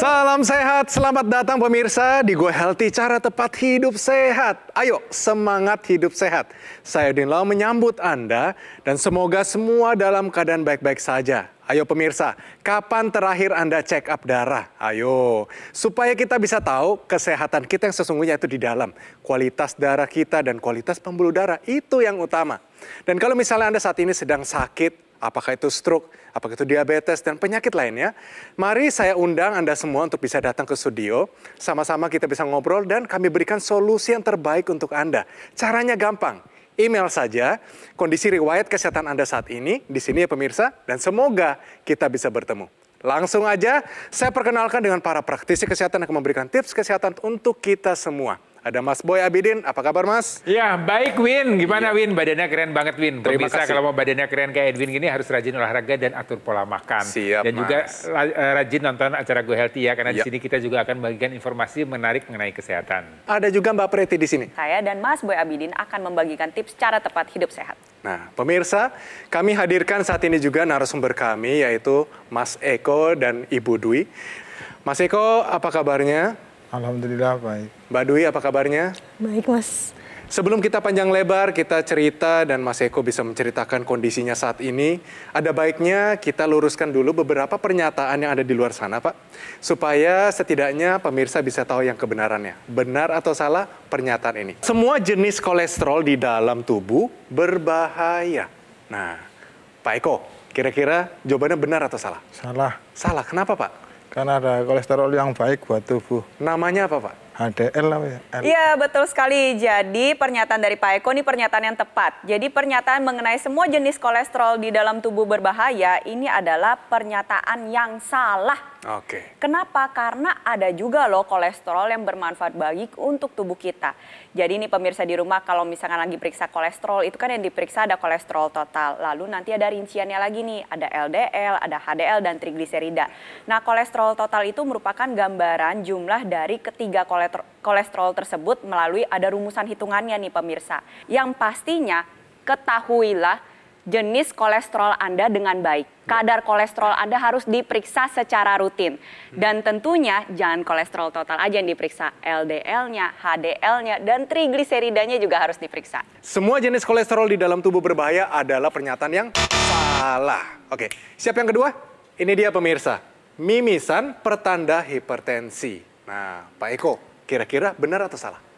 Salam sehat, selamat datang pemirsa di Gue Healthy, cara tepat hidup sehat. Ayo, semangat hidup sehat. Saya Udin Lau menyambut Anda dan semoga semua dalam keadaan baik-baik saja. Ayo pemirsa, kapan terakhir Anda check up darah? Ayo, supaya kita bisa tahu kesehatan kita yang sesungguhnya itu di dalam. Kualitas darah kita dan kualitas pembuluh darah, itu yang utama. Dan kalau misalnya Anda saat ini sedang sakit apakah itu stroke, apakah itu diabetes, dan penyakit lainnya. Mari saya undang Anda semua untuk bisa datang ke studio. Sama-sama kita bisa ngobrol dan kami berikan solusi yang terbaik untuk Anda. Caranya gampang. Email saja kondisi riwayat kesehatan Anda saat ini di sini ya pemirsa dan semoga kita bisa bertemu. Langsung aja saya perkenalkan dengan para praktisi kesehatan yang akan memberikan tips kesehatan untuk kita semua. Ada Mas Boy Abidin, apa kabar Mas? Ya, baik Win. Gimana iya. Win? Badannya keren banget Win. Terima kasih. kalau mau badannya keren kayak Edwin gini harus rajin olahraga dan atur pola makan. Siap, Dan mas. juga eh, rajin nonton acara Go Healthy ya, karena di iya. sini kita juga akan bagikan informasi menarik mengenai kesehatan. Ada juga Mbak Preti di sini. Saya dan Mas Boy Abidin akan membagikan tips cara tepat hidup sehat. Nah, pemirsa, kami hadirkan saat ini juga narasumber kami yaitu Mas Eko dan Ibu Dwi. Mas Eko, apa kabarnya? Alhamdulillah baik. Mbak Dwi apa kabarnya? Baik Mas. Sebelum kita panjang lebar, kita cerita dan Mas Eko bisa menceritakan kondisinya saat ini. Ada baiknya kita luruskan dulu beberapa pernyataan yang ada di luar sana, Pak. Supaya setidaknya pemirsa bisa tahu yang kebenarannya. Benar atau salah pernyataan ini. Semua jenis kolesterol di dalam tubuh berbahaya. Nah, Pak Eko, kira-kira jawabannya benar atau salah? Salah. Salah, kenapa Pak? Karena ada kolesterol yang baik buat tubuh. Namanya apa Pak? HDL ya? Iya betul sekali. Jadi pernyataan dari Pak Eko ini pernyataan yang tepat. Jadi pernyataan mengenai semua jenis kolesterol di dalam tubuh berbahaya ini adalah pernyataan yang salah Oke. Okay. Kenapa? Karena ada juga loh kolesterol yang bermanfaat bagi untuk tubuh kita. Jadi ini pemirsa di rumah kalau misalkan lagi periksa kolesterol itu kan yang diperiksa ada kolesterol total. Lalu nanti ada rinciannya lagi nih, ada LDL, ada HDL dan trigliserida. Nah, kolesterol total itu merupakan gambaran jumlah dari ketiga kolesterol tersebut melalui ada rumusan hitungannya nih pemirsa. Yang pastinya ketahuilah jenis kolesterol Anda dengan baik. Kadar kolesterol Anda harus diperiksa secara rutin. Dan tentunya jangan kolesterol total aja yang diperiksa. LDL-nya, HDL-nya, dan trigliseridanya juga harus diperiksa. Semua jenis kolesterol di dalam tubuh berbahaya adalah pernyataan yang salah. Oke, siap yang kedua? Ini dia pemirsa. Mimisan pertanda hipertensi. Nah, Pak Eko, kira-kira benar atau salah?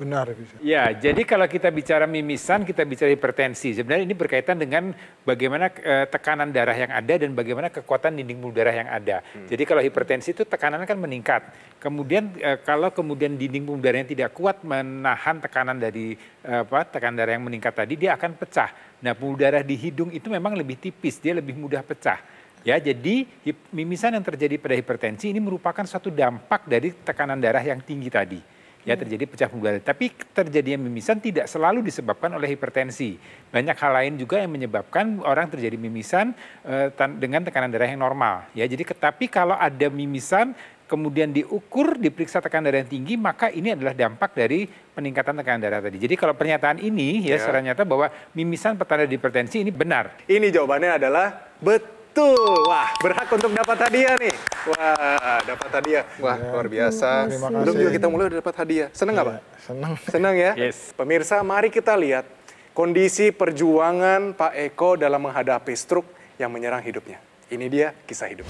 Benar. Bisa. Ya, jadi kalau kita bicara mimisan, kita bicara hipertensi. Sebenarnya ini berkaitan dengan bagaimana eh, tekanan darah yang ada dan bagaimana kekuatan dinding pembuluh darah yang ada. Hmm. Jadi kalau hipertensi itu tekanan kan meningkat. Kemudian eh, kalau kemudian dinding pembuluh darahnya tidak kuat menahan tekanan dari eh, apa tekanan darah yang meningkat tadi, dia akan pecah. Nah, pembuluh darah di hidung itu memang lebih tipis, dia lebih mudah pecah. Ya, jadi mimisan yang terjadi pada hipertensi ini merupakan suatu dampak dari tekanan darah yang tinggi tadi ya terjadi pecah pembuluh darah. Tapi terjadinya mimisan tidak selalu disebabkan oleh hipertensi. Banyak hal lain juga yang menyebabkan orang terjadi mimisan uh, dengan tekanan darah yang normal. Ya, jadi tetapi kalau ada mimisan kemudian diukur, diperiksa tekanan darah yang tinggi, maka ini adalah dampak dari peningkatan tekanan darah tadi. Jadi kalau pernyataan ini ya, ya. secara nyata bahwa mimisan petanda hipertensi ini benar. Ini jawabannya adalah betul Betul. Wah, berhak untuk dapat hadiah nih. Wah, dapat hadiah. Wah, ya, luar biasa. Belum juga kita mulai udah dapat hadiah. Senang nggak, ya, Pak? Senang. Senang ya? Yes. Pemirsa, mari kita lihat kondisi perjuangan Pak Eko dalam menghadapi stroke yang menyerang hidupnya. Ini dia kisah hidup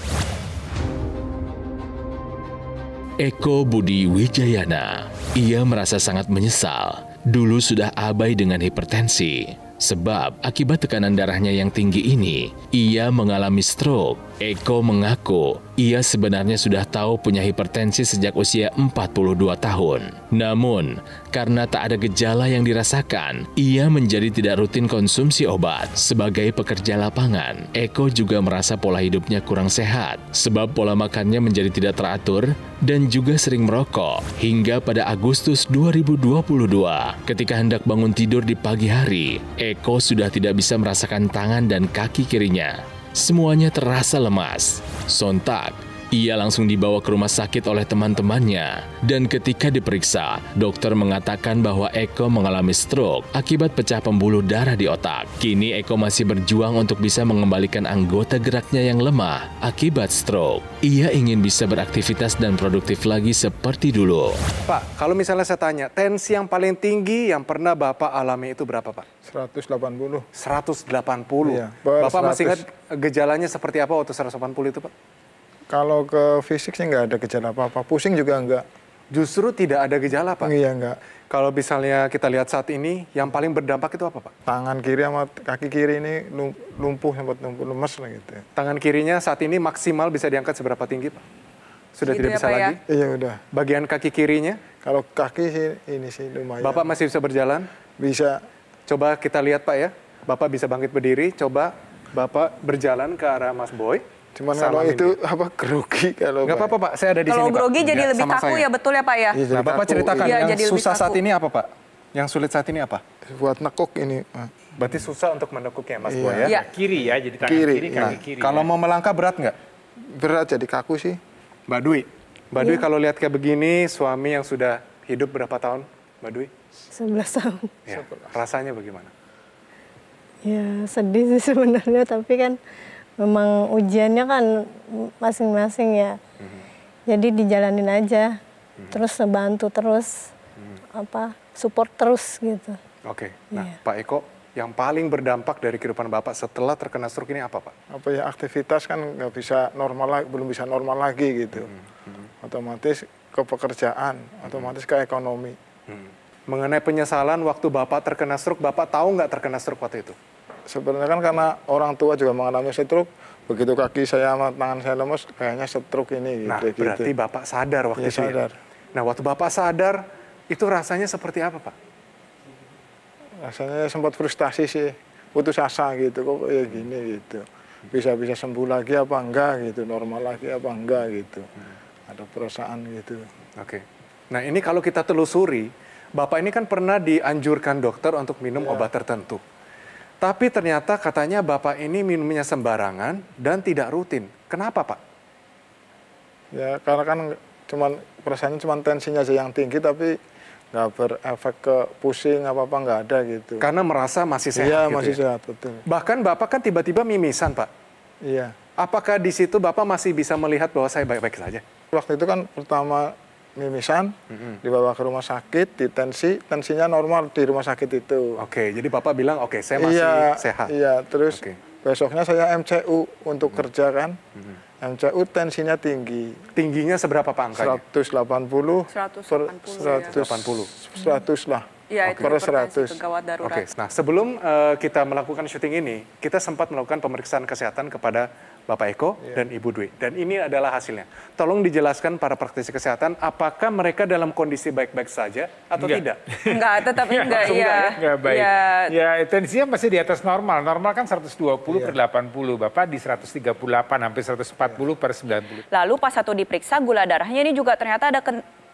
Eko Budi Wijayana, ia merasa sangat menyesal. Dulu sudah abai dengan hipertensi Sebab akibat tekanan darahnya yang tinggi ini, ia mengalami stroke Eko mengaku ia sebenarnya sudah tahu punya hipertensi sejak usia 42 tahun. Namun, karena tak ada gejala yang dirasakan, ia menjadi tidak rutin konsumsi obat. Sebagai pekerja lapangan, Eko juga merasa pola hidupnya kurang sehat, sebab pola makannya menjadi tidak teratur dan juga sering merokok. Hingga pada Agustus 2022, ketika hendak bangun tidur di pagi hari, Eko sudah tidak bisa merasakan tangan dan kaki kirinya. Semuanya terasa lemas. Sontak, ia langsung dibawa ke rumah sakit oleh teman-temannya. Dan ketika diperiksa, dokter mengatakan bahwa Eko mengalami stroke akibat pecah pembuluh darah di otak. Kini Eko masih berjuang untuk bisa mengembalikan anggota geraknya yang lemah akibat stroke. Ia ingin bisa beraktivitas dan produktif lagi seperti dulu. Pak, kalau misalnya saya tanya, tensi yang paling tinggi yang pernah Bapak alami itu berapa, Pak? 180. 180? Iya, Bapak 100. masih ingat gejalanya seperti apa waktu 180 itu, Pak? Kalau ke fisik sih nggak ada gejala apa-apa. Pusing juga nggak. Justru tidak ada gejala, Pak? Iya, nggak. Kalau misalnya kita lihat saat ini, yang paling berdampak itu apa, Pak? Tangan kiri sama kaki kiri ini lumpuh, sempat lumpuh, lemes lah gitu. Ya. Tangan kirinya saat ini maksimal bisa diangkat seberapa tinggi, Pak? Sudah gitu tidak ya, bisa Pak, ya? lagi? Iya, udah. Bagian kaki kirinya? Kalau kaki sih ini sih lumayan. Bapak masih bisa berjalan? Bisa. Coba kita lihat, Pak, ya. Bapak bisa bangkit berdiri, coba Bapak berjalan ke arah Mas Boy. Cuman kalau itu dia. apa grogi kalau Enggak apa-apa Pak, saya ada di kalau sini. Kalau grogi jadi iya, lebih kaku saya. ya betul ya Pak ya? Iya, nah, Bapak ceritakan iya. yang susah saat ini apa Pak? Yang sulit saat ini apa? Buat nekuk ini. Berarti susah untuk menekuknya Mas iya. Boy ya? Iya. Kiri ya, jadi tangan kiri, kiri kaki nah, kiri. Kalau ya. mau melangkah berat nggak? Berat jadi kaku sih. Mbak Dwi, Mbak Dwi iya. kalau lihat kayak begini suami yang sudah hidup berapa tahun Mbak Dwi? 11 tahun. Ya, rasanya bagaimana? Ya sedih sih sebenarnya tapi kan memang ujiannya kan masing-masing ya. Hmm. Jadi dijalanin aja, hmm. terus bantu terus, hmm. apa support terus gitu. Oke, okay. Iya. nah yeah. Pak Eko yang paling berdampak dari kehidupan Bapak setelah terkena stroke ini apa Pak? Apa ya aktivitas kan nggak bisa normal lagi, belum bisa normal lagi gitu. mm Hmm. Otomatis ke pekerjaan, hmm. otomatis ke ekonomi. Hmm. Mengenai penyesalan waktu Bapak terkena stroke, Bapak tahu nggak terkena stroke waktu itu? sebenarnya kan karena orang tua juga mengalami stroke, begitu kaki saya sama tangan saya lemes, kayaknya stroke ini. Nah, gitu, berarti gitu. Bapak sadar waktu iya, ya, itu sadar. Ya? Nah, waktu Bapak sadar, itu rasanya seperti apa, Pak? Rasanya sempat frustasi sih, putus asa gitu, kok ya gini gitu. Bisa-bisa sembuh lagi apa enggak gitu, normal lagi apa enggak gitu. Ada perasaan gitu. Oke. Nah, ini kalau kita telusuri, Bapak ini kan pernah dianjurkan dokter untuk minum ya. obat tertentu. Tapi ternyata katanya Bapak ini minumnya sembarangan dan tidak rutin. Kenapa Pak? Ya karena kan cuman perasaannya cuma tensinya aja yang tinggi tapi nggak berefek ke pusing apa apa nggak ada gitu. Karena merasa masih sehat. Iya gitu masih ya? sehat betul. Bahkan Bapak kan tiba-tiba mimisan Pak. Iya. Apakah di situ Bapak masih bisa melihat bahwa saya baik-baik saja? Waktu itu kan pertama mimisan, mm-hmm. dibawa ke rumah sakit, di tensi, tensinya normal di rumah sakit itu. Oke, jadi bapak bilang oke okay, saya masih iya, sehat. Iya, terus okay. besoknya saya MCU untuk mm-hmm. kerja kan. Mm-hmm. MCU tensinya tinggi. Tingginya seberapa pak angkanya? 180. 180 per 100, ya. 180. 100 lah ya okay. itu per 100. Gawat darurat. Oke. Okay. Nah, sebelum uh, kita melakukan syuting ini, kita sempat melakukan pemeriksaan kesehatan kepada Bapak Eko yeah. dan Ibu Dwi. Dan ini adalah hasilnya. Tolong dijelaskan para praktisi kesehatan apakah mereka dalam kondisi baik-baik saja atau enggak. tidak? Enggak, tetap iya, enggak, iya. enggak ya. Enggak baik. Ya. ya, tensinya masih di atas normal. Normal kan 120 ya. per 80. Bapak di 138 hampir 140 ya. per 90. Lalu pas satu diperiksa gula darahnya ini juga ternyata ada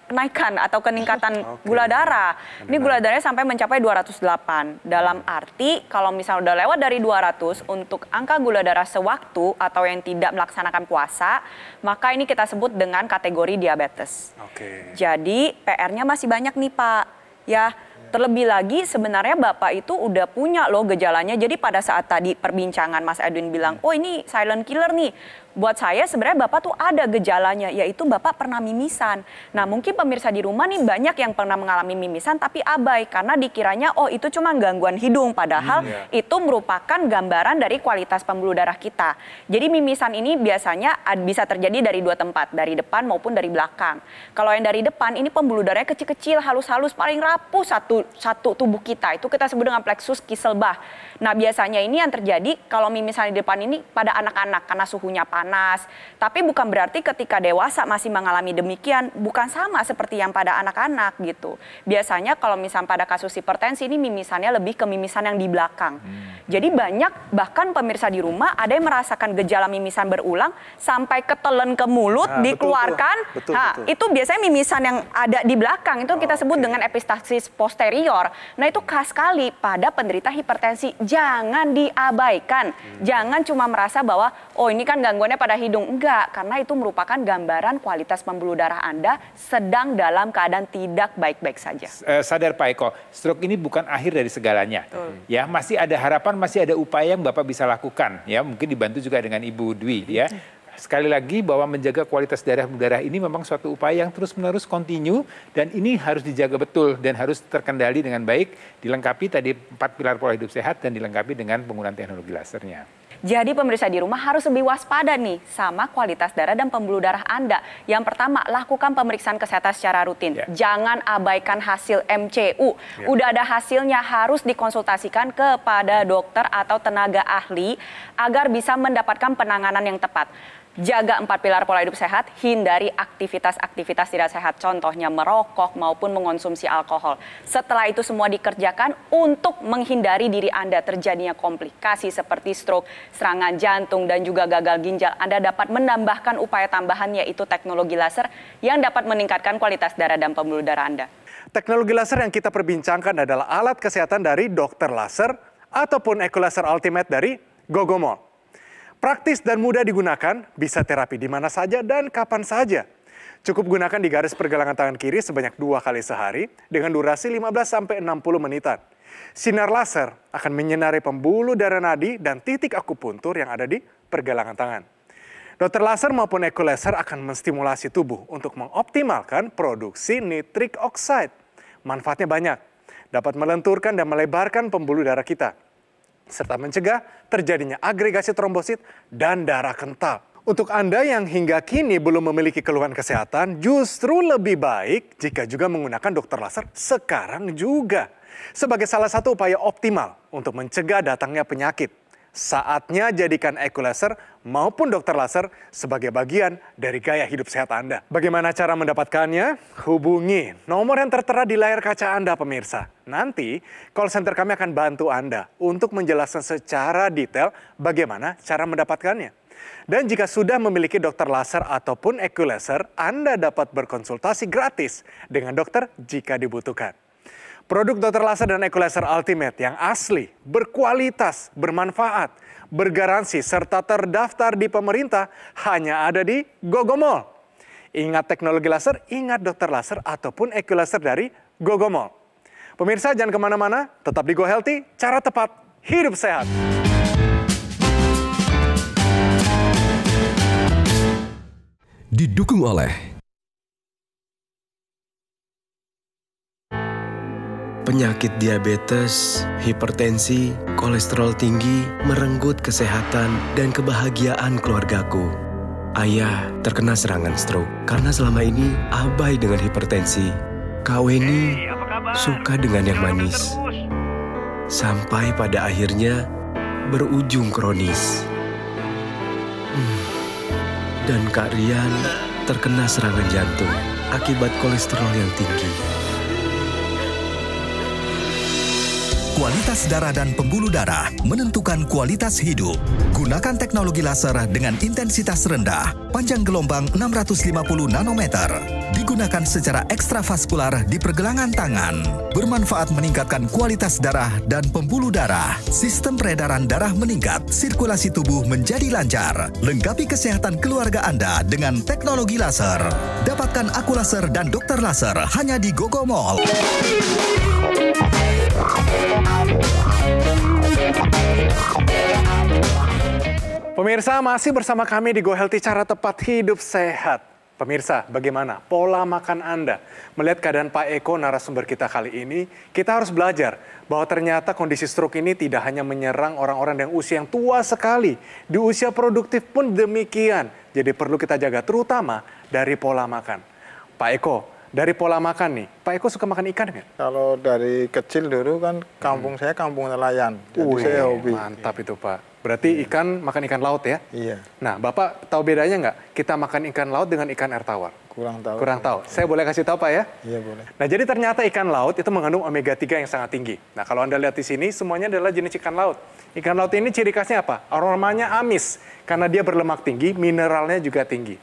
kenaikan atau keningkatan okay. gula darah. Ini gula darahnya sampai mencapai 208. Dalam hmm. arti kalau misalnya udah lewat dari 200 untuk angka gula darah sewaktu atau yang tidak melaksanakan puasa, maka ini kita sebut dengan kategori diabetes. Oke. Okay. Jadi PR-nya masih banyak nih, Pak. Ya, ya, Terlebih lagi sebenarnya Bapak itu udah punya loh gejalanya. Jadi pada saat tadi perbincangan Mas Edwin bilang, hmm. oh ini silent killer nih buat saya sebenarnya Bapak tuh ada gejalanya yaitu Bapak pernah mimisan. Nah, mungkin pemirsa di rumah nih banyak yang pernah mengalami mimisan tapi abai karena dikiranya oh itu cuma gangguan hidung padahal hmm, ya. itu merupakan gambaran dari kualitas pembuluh darah kita. Jadi mimisan ini biasanya bisa terjadi dari dua tempat, dari depan maupun dari belakang. Kalau yang dari depan ini pembuluh darahnya kecil-kecil, halus-halus, paling rapuh satu satu tubuh kita. Itu kita sebut dengan plexus kiselbah. Nah, biasanya ini yang terjadi kalau mimisan di depan ini pada anak-anak karena suhunya panas panas. Tapi bukan berarti ketika dewasa masih mengalami demikian bukan sama seperti yang pada anak-anak gitu. Biasanya kalau misalnya pada kasus hipertensi ini mimisannya lebih ke mimisan yang di belakang. Hmm. Jadi banyak bahkan pemirsa di rumah ada yang merasakan gejala mimisan berulang sampai ketelen ke mulut nah, dikeluarkan. Betul, betul, nah, betul. itu biasanya mimisan yang ada di belakang itu oh, kita sebut okay. dengan epistasis posterior. Nah, itu khas sekali pada penderita hipertensi. Jangan diabaikan. Hmm. Jangan cuma merasa bahwa oh ini kan gangguannya anda pada hidung? Enggak, karena itu merupakan gambaran kualitas pembuluh darah Anda sedang dalam keadaan tidak baik-baik saja. Eh, sadar Pak Eko, stroke ini bukan akhir dari segalanya. Betul. Ya, masih ada harapan, masih ada upaya yang Bapak bisa lakukan. Ya, mungkin dibantu juga dengan Ibu Dwi ya sekali lagi bahwa menjaga kualitas darah darah ini memang suatu upaya yang terus menerus kontinu dan ini harus dijaga betul dan harus terkendali dengan baik dilengkapi tadi empat pilar pola hidup sehat dan dilengkapi dengan penggunaan teknologi lasernya. Jadi pemirsa di rumah harus lebih waspada nih sama kualitas darah dan pembuluh darah Anda. Yang pertama, lakukan pemeriksaan kesehatan secara rutin. Yeah. Jangan abaikan hasil MCU. Yeah. Udah ada hasilnya harus dikonsultasikan kepada dokter atau tenaga ahli agar bisa mendapatkan penanganan yang tepat jaga empat pilar pola hidup sehat, hindari aktivitas-aktivitas tidak sehat, contohnya merokok maupun mengonsumsi alkohol. Setelah itu semua dikerjakan untuk menghindari diri Anda terjadinya komplikasi seperti stroke, serangan jantung, dan juga gagal ginjal. Anda dapat menambahkan upaya tambahan yaitu teknologi laser yang dapat meningkatkan kualitas darah dan pembuluh darah Anda. Teknologi laser yang kita perbincangkan adalah alat kesehatan dari dokter laser ataupun ekolaser ultimate dari Gogomol. Praktis dan mudah digunakan, bisa terapi di mana saja dan kapan saja. Cukup gunakan di garis pergelangan tangan kiri sebanyak dua kali sehari dengan durasi 15-60 menitan. Sinar laser akan menyinari pembuluh darah nadi dan titik akupuntur yang ada di pergelangan tangan. Dokter laser maupun eco laser akan menstimulasi tubuh untuk mengoptimalkan produksi nitric oxide. Manfaatnya banyak, dapat melenturkan dan melebarkan pembuluh darah kita serta mencegah terjadinya agregasi trombosit dan darah kental. Untuk Anda yang hingga kini belum memiliki keluhan kesehatan, justru lebih baik jika juga menggunakan dokter laser sekarang juga. Sebagai salah satu upaya optimal untuk mencegah datangnya penyakit Saatnya jadikan Eco Laser maupun dokter laser sebagai bagian dari gaya hidup sehat Anda. Bagaimana cara mendapatkannya? Hubungi nomor yang tertera di layar kaca Anda pemirsa. Nanti call center kami akan bantu Anda untuk menjelaskan secara detail bagaimana cara mendapatkannya. Dan jika sudah memiliki dokter laser ataupun Eco Laser, Anda dapat berkonsultasi gratis dengan dokter jika dibutuhkan. Produk Dr. Laser dan Equalizer Ultimate yang asli, berkualitas, bermanfaat, bergaransi, serta terdaftar di pemerintah hanya ada di Gogomol. Ingat teknologi laser, ingat Dokter Laser ataupun Equalizer dari Gogomol. Pemirsa jangan kemana-mana, tetap di Go Healthy, cara tepat, hidup sehat. Didukung oleh Penyakit diabetes, hipertensi, kolesterol tinggi merenggut kesehatan dan kebahagiaan keluargaku. Ayah terkena serangan stroke karena selama ini abai dengan hipertensi. Kaweni hey, suka dengan yang manis. Sampai pada akhirnya berujung kronis. Hmm. Dan Kak Rian terkena serangan jantung akibat kolesterol yang tinggi. Kualitas darah dan pembuluh darah menentukan kualitas hidup. Gunakan teknologi laser dengan intensitas rendah, panjang gelombang 650 nanometer. Digunakan secara ekstravaskular di pergelangan tangan. Bermanfaat meningkatkan kualitas darah dan pembuluh darah. Sistem peredaran darah meningkat, sirkulasi tubuh menjadi lancar. Lengkapi kesehatan keluarga Anda dengan teknologi laser. Dapatkan aku laser dan dokter laser hanya di Gogo Mall. Pemirsa masih bersama kami di Go Healthy Cara Tepat Hidup Sehat. Pemirsa, bagaimana pola makan Anda? Melihat keadaan Pak Eko narasumber kita kali ini, kita harus belajar bahwa ternyata kondisi stroke ini tidak hanya menyerang orang-orang yang usia yang tua sekali. Di usia produktif pun demikian. Jadi perlu kita jaga terutama dari pola makan. Pak Eko, dari pola makan nih, Pak Eko suka makan ikan nggak? Kalau dari kecil dulu kan kampung hmm. saya kampung nelayan, jadi Uwe, saya hobi. Mantap itu Pak. Berarti iya. ikan makan ikan laut ya? Iya. Nah, Bapak tahu bedanya nggak? Kita makan ikan laut dengan ikan air tawar. Kurang tahu. Kurang tahu. Ya. Saya boleh kasih tahu Pak ya? Iya boleh. Nah, jadi ternyata ikan laut itu mengandung omega 3 yang sangat tinggi. Nah, kalau Anda lihat di sini semuanya adalah jenis ikan laut. Ikan laut ini ciri khasnya apa? Aromanya amis karena dia berlemak tinggi, mineralnya juga tinggi.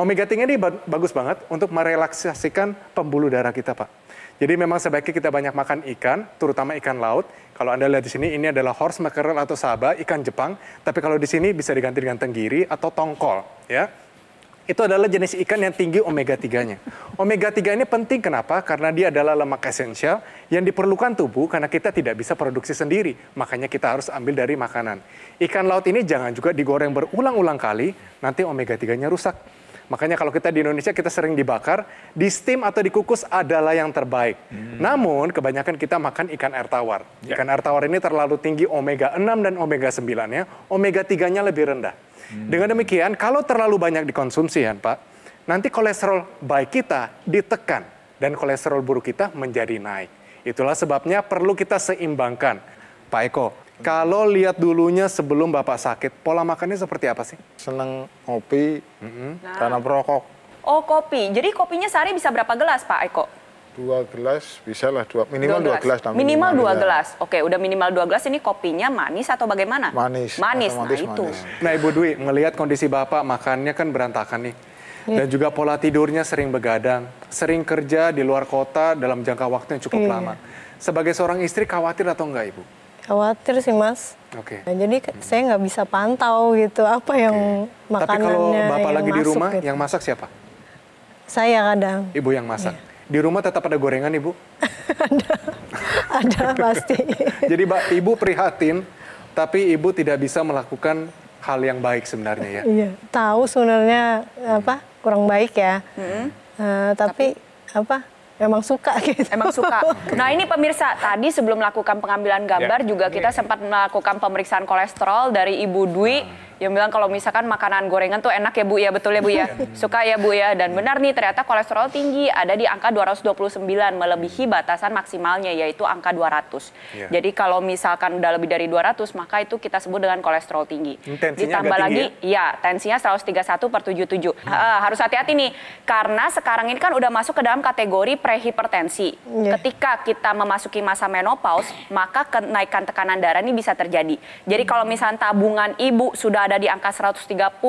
Omega 3 ini bagus banget untuk merelaksasikan pembuluh darah kita, Pak. Jadi memang sebaiknya kita banyak makan ikan, terutama ikan laut. Kalau Anda lihat di sini, ini adalah horse mackerel atau saba, ikan Jepang. Tapi kalau di sini bisa diganti dengan tenggiri atau tongkol. ya. Itu adalah jenis ikan yang tinggi omega-3-nya. Omega-3 ini penting kenapa? Karena dia adalah lemak esensial yang diperlukan tubuh karena kita tidak bisa produksi sendiri. Makanya kita harus ambil dari makanan. Ikan laut ini jangan juga digoreng berulang-ulang kali, nanti omega-3-nya rusak. Makanya kalau kita di Indonesia kita sering dibakar, di steam atau dikukus adalah yang terbaik. Hmm. Namun kebanyakan kita makan ikan air tawar. Yeah. Ikan air tawar ini terlalu tinggi omega 6 dan omega 9 ya. omega 3-nya lebih rendah. Hmm. Dengan demikian kalau terlalu banyak dikonsumsi ya Pak, nanti kolesterol baik kita ditekan dan kolesterol buruk kita menjadi naik. Itulah sebabnya perlu kita seimbangkan. Pak Eko, kalau lihat dulunya sebelum Bapak sakit, pola makannya seperti apa sih? Seneng kopi, mm-hmm. nah. Oh kopi, jadi kopinya sehari bisa berapa gelas Pak Eko? Dua gelas, bisa lah dua, minimal dua gelas. Dua gelas minimal dua ya. gelas, oke udah minimal dua gelas ini kopinya manis atau bagaimana? Manis, manis, nah manis. itu. Nah Ibu Dwi, melihat kondisi Bapak makannya kan berantakan nih. Iya. Dan juga pola tidurnya sering begadang, sering kerja di luar kota dalam jangka waktu yang cukup iya. lama. Sebagai seorang istri khawatir atau enggak Ibu? Khawatir sih mas. Oke. Okay. Nah, jadi hmm. saya nggak bisa pantau gitu apa yang okay. makanannya. Tapi kalau bapak lagi di rumah, gitu. yang masak siapa? Saya kadang. Ibu yang masak. Yeah. Di rumah tetap ada gorengan ibu? ada, ada pasti. jadi ibu prihatin, tapi ibu tidak bisa melakukan hal yang baik sebenarnya ya. Iya, tahu sebenarnya apa kurang baik ya. Hmm. Uh, tapi, tapi apa Emang suka gitu. Emang suka. Nah ini pemirsa, tadi sebelum melakukan pengambilan gambar yeah. juga kita sempat melakukan pemeriksaan kolesterol dari Ibu Dwi. Hmm yang bilang kalau misalkan makanan gorengan tuh enak ya Bu ya, betul ya Bu ya. Iya. Suka ya Bu ya. Dan benar nih ternyata kolesterol tinggi ada di angka 229 melebihi batasan maksimalnya yaitu angka 200. Yeah. Jadi kalau misalkan udah lebih dari 200 maka itu kita sebut dengan kolesterol tinggi. Ya? Iya, tensinya Ditambah lagi tinggi ya? ya tensinya 131 per 77. Hmm. Uh, harus hati-hati nih karena sekarang ini kan udah masuk ke dalam kategori prehipertensi. Yeah. Ketika kita memasuki masa menopause maka kenaikan tekanan darah ini bisa terjadi. Jadi kalau misalnya tabungan ibu sudah berada di angka 131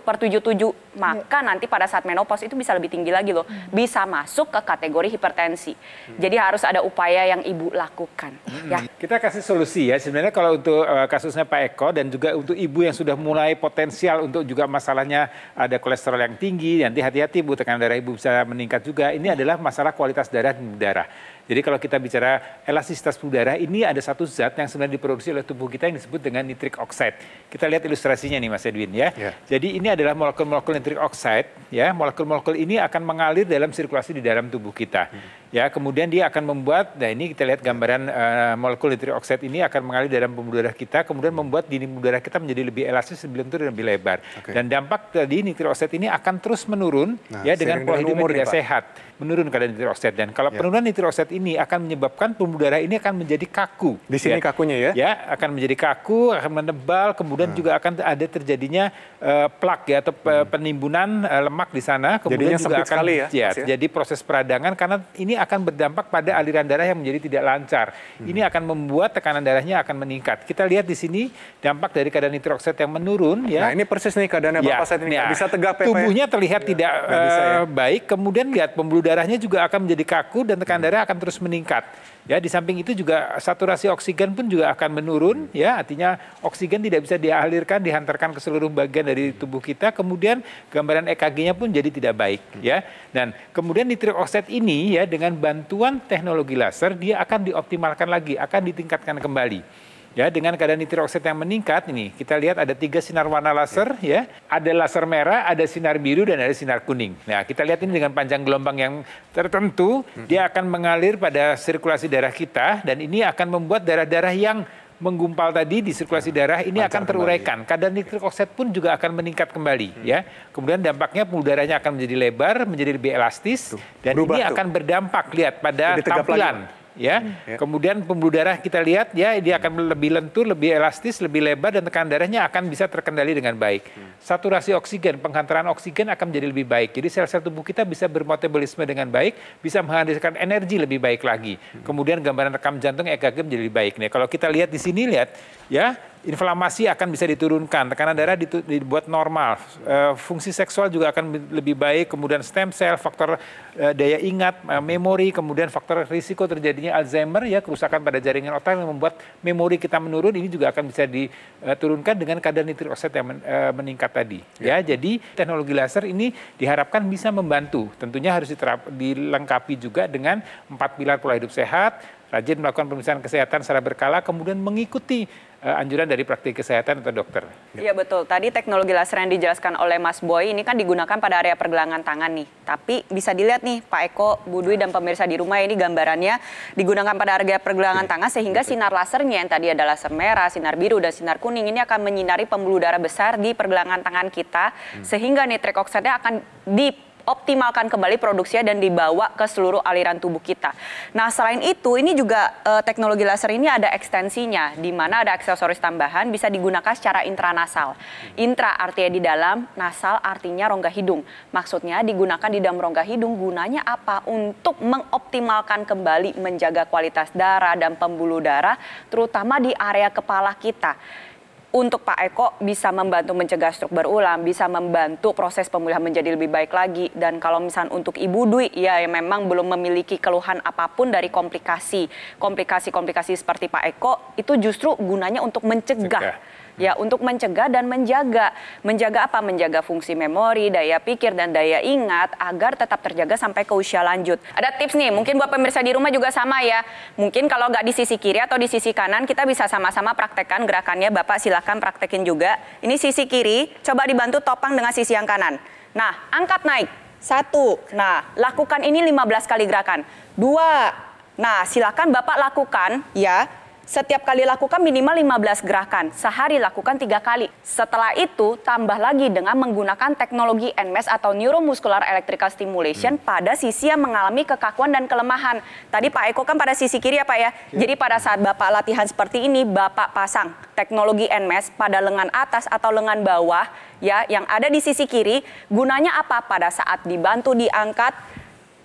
per 77 maka nanti pada saat menopause itu bisa lebih tinggi lagi loh. Hmm. Bisa masuk ke kategori hipertensi. Hmm. Jadi harus ada upaya yang ibu lakukan. Hmm. Ya. Kita kasih solusi ya. Sebenarnya kalau untuk uh, kasusnya Pak Eko dan juga untuk ibu yang sudah mulai potensial untuk juga masalahnya ada kolesterol yang tinggi, nanti hati-hati Bu tekanan darah ibu bisa meningkat juga. Ini adalah masalah kualitas darah di darah. Jadi kalau kita bicara elastisitas udara ini ada satu zat yang sebenarnya diproduksi oleh tubuh kita yang disebut dengan nitric oxide. Kita lihat ilustrasinya nih Mas Edwin ya. Yeah. Jadi ini adalah molekul-molekul yang nitric oxide ya molekul-molekul ini akan mengalir dalam sirkulasi di dalam tubuh kita hmm. ya kemudian dia akan membuat nah ini kita lihat gambaran uh, molekul nitric oxide ini akan mengalir dalam pembuluh darah kita kemudian membuat dinding pembuluh darah kita menjadi lebih elastis lentur dan lebih lebar okay. dan dampak tadi nitric oxide ini akan terus menurun nah, ya dengan pola hidup yang tidak sehat menurun kadar nitrit oksida dan kalau ya. penurunan nitrit oksida ini akan menyebabkan pembuluh darah ini akan menjadi kaku. Di sini ya. kakunya ya? Ya, akan menjadi kaku, akan menebal, kemudian hmm. juga akan ada terjadinya uh, plak ya atau hmm. penimbunan uh, lemak di sana, kemudian Jadinya juga akan ya, ya, ya? jadi proses peradangan karena ini akan berdampak pada hmm. aliran darah yang menjadi tidak lancar. Hmm. Ini akan membuat tekanan darahnya akan meningkat. Kita lihat di sini dampak dari kadar nitrit oksida yang menurun ya. Nah, ini persis nih keadaannya ya, Bapak saat ini ya. bisa ya, ya? Tubuhnya terlihat ya. tidak ya, bisa, ya. Eh, baik, kemudian lihat pembuluh darahnya juga akan menjadi kaku dan tekanan hmm. darah akan terus meningkat. Ya, di samping itu juga saturasi oksigen pun juga akan menurun, hmm. ya, artinya oksigen tidak bisa dialirkan, dihantarkan ke seluruh bagian dari hmm. tubuh kita. Kemudian gambaran EKG-nya pun jadi tidak baik, ya. Dan kemudian nitrik oksid ini ya dengan bantuan teknologi laser dia akan dioptimalkan lagi, akan ditingkatkan kembali. Ya, dengan kadar nitric oksida yang meningkat ini, kita lihat ada tiga sinar warna laser iya. ya. Ada laser merah, ada sinar biru dan ada sinar kuning. Nah, kita lihat ini dengan panjang gelombang yang tertentu, dia akan mengalir pada sirkulasi darah kita dan ini akan membuat darah-darah yang menggumpal tadi di sirkulasi ah, darah ini Pancar akan teruraikan. Kadar nitrik iya. oksida pun juga akan meningkat kembali hmm. ya. Kemudian dampaknya pembuluh darahnya akan menjadi lebar, menjadi lebih elastis tuh. dan Berubah ini tuh. akan berdampak lihat pada tampilan. Lagi ya. Hmm. Ya. Kemudian pembuluh darah kita lihat ya dia akan hmm. lebih lentur, lebih elastis, lebih lebar dan tekanan darahnya akan bisa terkendali dengan baik. Hmm. Saturasi oksigen, penghantaran oksigen akan menjadi lebih baik. Jadi sel-sel tubuh kita bisa bermetabolisme dengan baik, bisa menghasilkan energi lebih baik lagi. Hmm. Kemudian gambaran rekam jantung EKG menjadi lebih baik. Nih kalau kita lihat di sini lihat ya inflamasi akan bisa diturunkan, tekanan darah dibuat normal, eh, fungsi seksual juga akan lebih baik, kemudian stem cell, faktor eh, daya ingat, eh, memori, kemudian faktor risiko terjadinya Alzheimer ya kerusakan pada jaringan otak yang membuat memori kita menurun ini juga akan bisa diturunkan dengan kadar nitrit oksida yang meningkat tadi. Ya, ya jadi teknologi laser ini diharapkan bisa membantu. Tentunya harus diterap, dilengkapi juga dengan empat pilar pola hidup sehat, rajin melakukan pemeriksaan kesehatan secara berkala, kemudian mengikuti uh, anjuran dari praktik kesehatan atau dokter. Iya betul. Tadi teknologi laser yang dijelaskan oleh Mas Boy ini kan digunakan pada area pergelangan tangan nih. Tapi bisa dilihat nih Pak Eko, Budwi dan pemirsa di rumah ini gambarannya digunakan pada area pergelangan ya. tangan sehingga betul. sinar lasernya yang tadi adalah laser merah, sinar biru dan sinar kuning ini akan menyinari pembuluh darah besar di pergelangan tangan kita hmm. sehingga nitrik akan di dioptimalkan kembali produksinya dan dibawa ke seluruh aliran tubuh kita. Nah, selain itu ini juga eh, teknologi laser ini ada ekstensinya di mana ada aksesoris tambahan bisa digunakan secara intranasal. Intra artinya di dalam, nasal artinya rongga hidung. Maksudnya digunakan di dalam rongga hidung gunanya apa? Untuk mengoptimalkan kembali menjaga kualitas darah dan pembuluh darah terutama di area kepala kita untuk Pak Eko bisa membantu mencegah stroke berulang, bisa membantu proses pemulihan menjadi lebih baik lagi. Dan kalau misalnya untuk Ibu Dwi, ya memang belum memiliki keluhan apapun dari komplikasi. Komplikasi-komplikasi seperti Pak Eko itu justru gunanya untuk mencegah. Cegah Ya, untuk mencegah dan menjaga. Menjaga apa? Menjaga fungsi memori, daya pikir, dan daya ingat agar tetap terjaga sampai ke usia lanjut. Ada tips nih, mungkin buat pemirsa di rumah juga sama ya. Mungkin kalau nggak di sisi kiri atau di sisi kanan, kita bisa sama-sama praktekkan gerakannya. Bapak silakan praktekin juga. Ini sisi kiri, coba dibantu topang dengan sisi yang kanan. Nah, angkat naik. Satu. Nah, lakukan ini 15 kali gerakan. Dua. Nah, silakan Bapak lakukan ya setiap kali lakukan minimal 15 gerakan, sehari lakukan tiga kali. Setelah itu, tambah lagi dengan menggunakan teknologi NMES atau Neuromuscular Electrical Stimulation hmm. pada sisi yang mengalami kekakuan dan kelemahan. Tadi Pak Eko kan pada sisi kiri ya Pak ya? Yeah. Jadi pada saat Bapak latihan seperti ini, Bapak pasang teknologi NMES pada lengan atas atau lengan bawah ya yang ada di sisi kiri. Gunanya apa? Pada saat dibantu diangkat,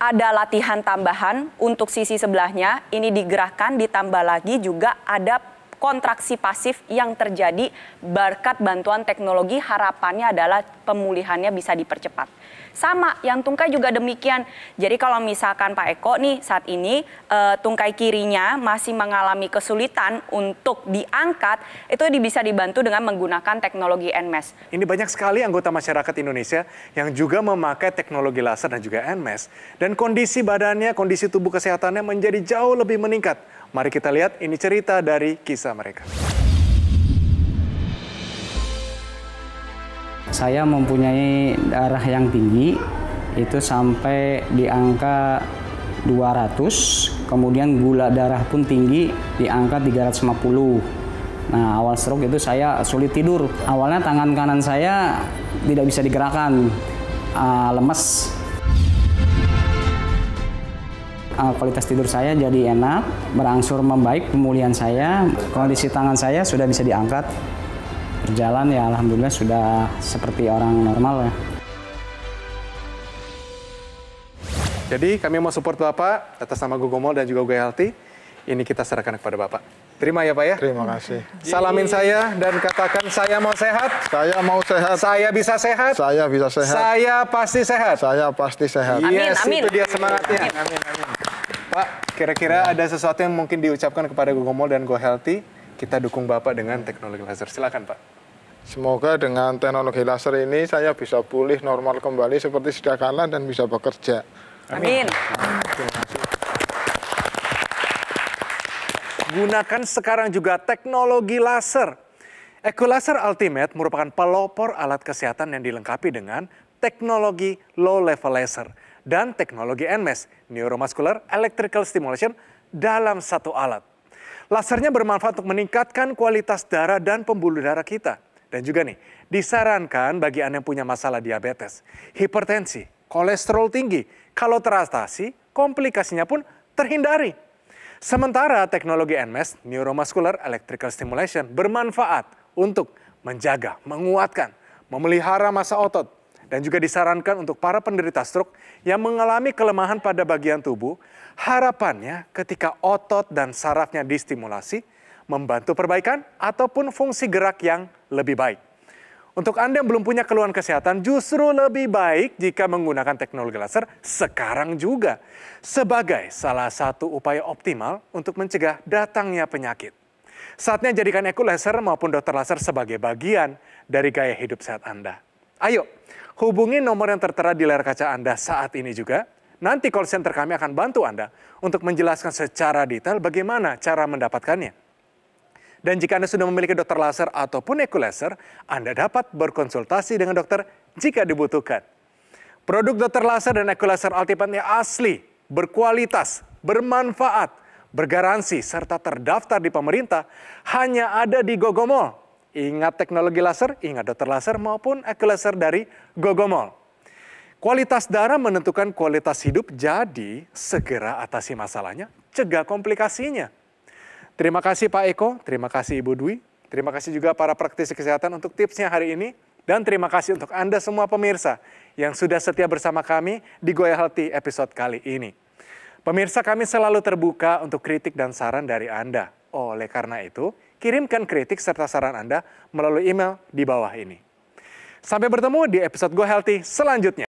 ada latihan tambahan untuk sisi sebelahnya. Ini digerakkan ditambah lagi juga ada kontraksi pasif yang terjadi berkat bantuan teknologi harapannya adalah pemulihannya bisa dipercepat. Sama, yang tungkai juga demikian. Jadi kalau misalkan Pak Eko nih saat ini e, tungkai kirinya masih mengalami kesulitan untuk diangkat, itu bisa dibantu dengan menggunakan teknologi NMES. Ini banyak sekali anggota masyarakat Indonesia yang juga memakai teknologi laser dan juga NMES. Dan kondisi badannya, kondisi tubuh kesehatannya menjadi jauh lebih meningkat. Mari kita lihat ini cerita dari kisah mereka. saya mempunyai darah yang tinggi itu sampai di angka 200, kemudian gula darah pun tinggi di angka 350. Nah, awal stroke itu saya sulit tidur. Awalnya tangan kanan saya tidak bisa digerakkan, uh, lemes. Uh, kualitas tidur saya jadi enak, berangsur membaik pemulihan saya, kondisi tangan saya sudah bisa diangkat, berjalan ya alhamdulillah sudah seperti orang normal ya. Jadi kami mau support Bapak atas nama Mall dan juga Healthy. Ini kita serahkan kepada Bapak. Terima ya Pak ya. Terima kasih. Salamin saya dan katakan saya mau sehat. Saya mau sehat. Saya bisa sehat. Saya bisa sehat. Saya pasti sehat. Saya pasti sehat. Yes, iya, amin, itu dia semangatnya. Amin, amin. amin. Pak, kira-kira ya. ada sesuatu yang mungkin diucapkan kepada Mall dan Healthy. Kita dukung Bapak dengan teknologi laser. Silakan Pak. Semoga dengan teknologi laser ini saya bisa pulih normal kembali seperti sudah kala dan bisa bekerja. Amin. Amin. Gunakan sekarang juga teknologi laser. Ecolaser Ultimate merupakan pelopor alat kesehatan yang dilengkapi dengan teknologi low level laser dan teknologi NMES, Neuromuscular Electrical Stimulation, dalam satu alat. Lasernya bermanfaat untuk meningkatkan kualitas darah dan pembuluh darah kita dan juga nih, disarankan bagi Anda yang punya masalah diabetes, hipertensi, kolesterol tinggi, kalau teratasi, komplikasinya pun terhindari. Sementara teknologi NMES, Neuromuscular Electrical Stimulation, bermanfaat untuk menjaga, menguatkan, memelihara masa otot, dan juga disarankan untuk para penderita stroke yang mengalami kelemahan pada bagian tubuh, harapannya ketika otot dan sarafnya distimulasi, membantu perbaikan ataupun fungsi gerak yang lebih baik. Untuk Anda yang belum punya keluhan kesehatan, justru lebih baik jika menggunakan teknologi laser sekarang juga. Sebagai salah satu upaya optimal untuk mencegah datangnya penyakit. Saatnya jadikan eku laser maupun dokter laser sebagai bagian dari gaya hidup sehat Anda. Ayo, hubungi nomor yang tertera di layar kaca Anda saat ini juga. Nanti call center kami akan bantu Anda untuk menjelaskan secara detail bagaimana cara mendapatkannya. Dan jika Anda sudah memiliki dokter laser ataupun ekulaser, Anda dapat berkonsultasi dengan dokter jika dibutuhkan. Produk dokter laser dan ekulaser Altipan asli, berkualitas, bermanfaat, bergaransi, serta terdaftar di pemerintah hanya ada di Gogomol. Ingat teknologi laser, ingat dokter laser maupun ekulaser dari Gogomol. Kualitas darah menentukan kualitas hidup, jadi segera atasi masalahnya, cegah komplikasinya. Terima kasih Pak Eko, terima kasih Ibu Dwi, terima kasih juga para praktisi kesehatan untuk tipsnya hari ini. Dan terima kasih untuk Anda semua pemirsa yang sudah setia bersama kami di Goya Healthy episode kali ini. Pemirsa kami selalu terbuka untuk kritik dan saran dari Anda. Oleh karena itu, kirimkan kritik serta saran Anda melalui email di bawah ini. Sampai bertemu di episode Go Healthy selanjutnya.